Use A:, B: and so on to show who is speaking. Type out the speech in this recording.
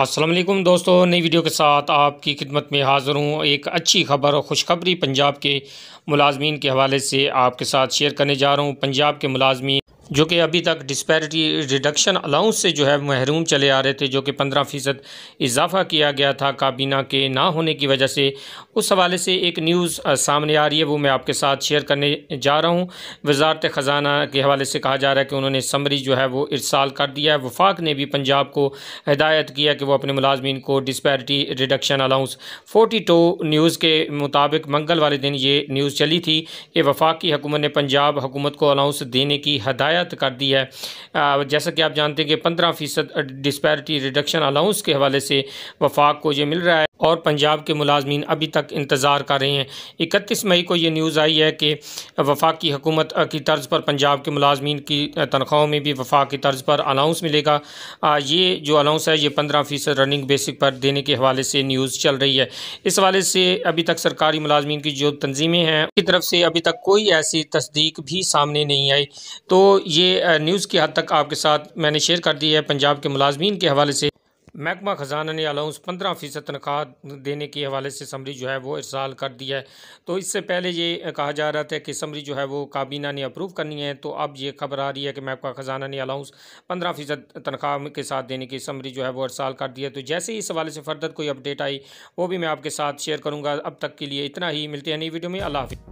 A: असलम दोस्तों नई वीडियो के साथ आपकी खिदमत में हाज़िर हूँ एक अच्छी खबर और खुशखबरी पंजाब के मुलाजमीन के हवाले से आपके साथ शेयर करने जा रहा हूँ पंजाब के मुलाजमी जो कि अभी तक डिस्पैरिटी रिडक्शन अलाउंस से जो है महरूम चले आ रहे थे जो कि पंद्रह फ़ीसद इजाफ़ा किया गया था काबीना के ना होने की वजह से उस हवाले से एक न्यूज़ सामने आ रही है वो मैं आपके साथ शेयर करने जा रहा हूँ वजारत ख़जाना के हवाले से कहा जा रहा है कि उन्होंने समरी जो है वो इरसाल कर दिया है वफाक ने भी पंजाब को हदायत किया कि वह अपने मुलाजमन को disparity reduction allowance forty two news के मुताबिक मंगल वाले दिन ये न्यूज़ चली थी कि की हकूमत ने पंजाब हुकूमत को अलाउंस देने की हदायत तहत कर दी है जैसा कि आप जानते हैं कि पंद्रह फ़ीसद डिस्पैरिटी रिडक्शन अलाउंस के हवाले से वफाक को ये मिल रहा है और पंजाब के मुलाजमीन अभी तक इंतज़ार कर रहे हैं इकतीस मई को ये न्यूज़ आई है कि वफाकी हुकूमत की तर्ज पर पंजाब के मुलाजमीन की तनख्वाहों में भी वफाक की तर्ज पर अलाउंस मिलेगा ये जो अलाउंस है ये पंद्रह फ़ीसद रनिंग बेसिक पर देने के हवाले से न्यूज़ चल रही है इस हवाले से अभी तक सरकारी मुलाजमीन की जो तंजीमें हैं की तरफ से अभी तक कोई ऐसी तस्दीक भी सामने नहीं आई तो ये न्यूज़ की हद तक आपके साथ मैंने शेयर कर दी है पंजाब के मुलाजमीन के हवाले से महकमा ख़जाना ने अलाउंस पंद्रह फ़ीसद तनख्वाह देने के हवाले से समरी जो है वो इरसाल कर दिया है तो इससे पहले ये कहा जा रहा था कि समरी जो है वो काबीना ने अप्रूव करनी है तो अब ये खबर आ रही है कि महकमा ख़जाना ने अलाउंस पंद्रह फ़ीसद तनख्वाह के साथ देने की समरी जो है वो इरसाल कर दिया तो जैसे ही इस हवाले से फर्दर कोई अपडेट आई वो भी मैं आपके साथ शेयर करूँगा अब तक के लिए इतना ही मिलते हैं नई वीडियो में अल्लाह हाफि